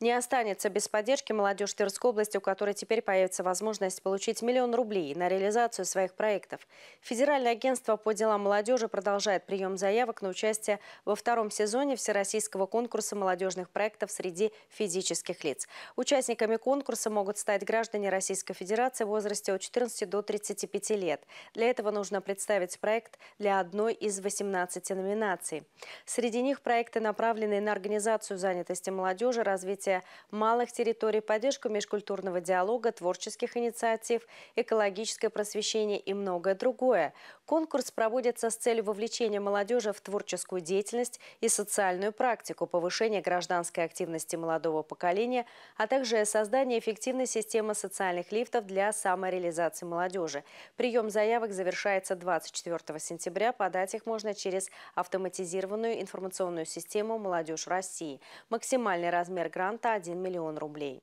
не останется без поддержки молодежь Тверской области, у которой теперь появится возможность получить миллион рублей на реализацию своих проектов. Федеральное агентство по делам молодежи продолжает прием заявок на участие во втором сезоне Всероссийского конкурса молодежных проектов среди физических лиц. Участниками конкурса могут стать граждане Российской Федерации в возрасте от 14 до 35 лет. Для этого нужно представить проект для одной из 18 номинаций. Среди них проекты, направленные на организацию занятости молодежи, развитие развития малых территорий, поддержку межкультурного диалога, творческих инициатив, экологическое просвещение и многое другое. Конкурс проводится с целью вовлечения молодежи в творческую деятельность и социальную практику, повышения гражданской активности молодого поколения, а также создания эффективной системы социальных лифтов для самореализации молодежи. Прием заявок завершается 24 сентября. Подать их можно через автоматизированную информационную систему «Молодежь России». Максимальный размер гранта гранта 1 миллион рублей.